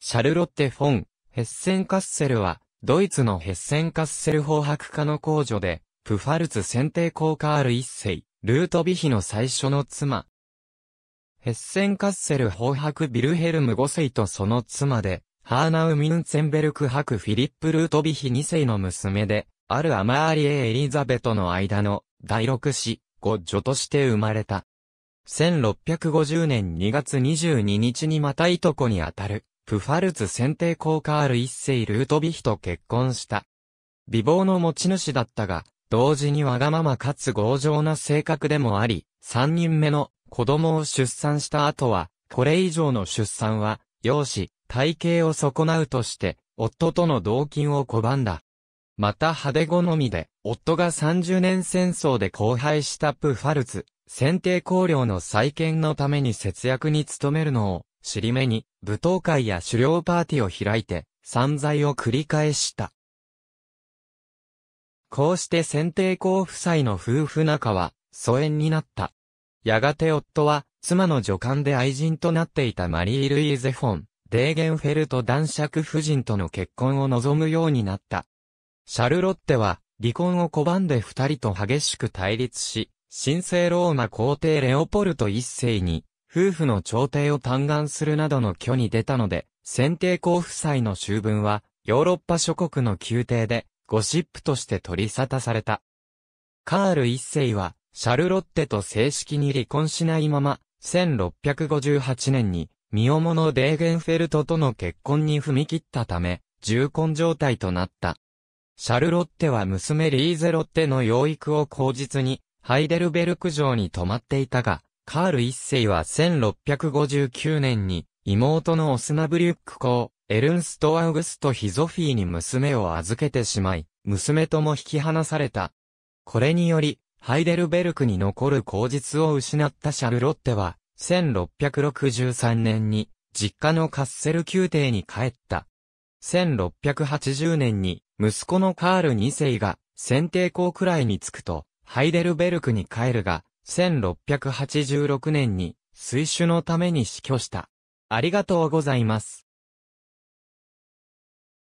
シャルロッテ・フォン、ヘッセンカッセルは、ドイツのヘッセンカッセル法白化の工女で、プファルツ選定校カール一世、ルートビヒの最初の妻。ヘッセンカッセル法白ビルヘルム5世とその妻で、ハーナウ・ミュンツェンベルク博フィリップ・ルートビヒ2世の娘で、あるアマーリエ・エリザベとの間の第六子、五女として生まれた。1650年2月22日にまたいとこにあたる、プファルツ選定校カール一世ルートビヒと結婚した。美貌の持ち主だったが、同時にわがままかつ強情な性格でもあり、三人目の子供を出産した後は、これ以上の出産は、容姿、体型を損なうとして、夫との同金を拒んだ。また派手好みで、夫が30年戦争で荒廃したプファルツ、選定公領の再建のために節約に努めるのを尻目に舞踏会や狩猟パーティーを開いて散財を繰り返した。こうして選定公夫妻の夫婦仲は疎遠になった。やがて夫は妻の女官で愛人となっていたマリー・ルイーゼ・フォン、デーゲンフェルト男爵夫人との結婚を望むようになった。シャルロッテは離婚を拒んで二人と激しく対立し、神聖ローマ皇帝レオポルト一世に夫婦の朝廷を嘆願するなどの挙に出たので、選定公夫妻の修文は、ヨーロッパ諸国の宮廷で、ゴシップとして取り沙汰された。カール一世は、シャルロッテと正式に離婚しないまま、1658年に、身重のデーゲンフェルトとの結婚に踏み切ったため、重婚状態となった。シャルロッテは娘リーゼロッテの養育を口実に、ハイデルベルク城に泊まっていたが、カール一世は1659年に妹のオスナブリュック公、エルンスト・アウグスト・ヒゾフィーに娘を預けてしまい、娘とも引き離された。これにより、ハイデルベルクに残る口実を失ったシャルロッテは、1663年に、実家のカッセル宮廷に帰った。1680年に、息子のカール2世が、選定校くらいに着くと、ハイデルベルクに帰るが、1686年に水種のために死去した。ありがとうございます。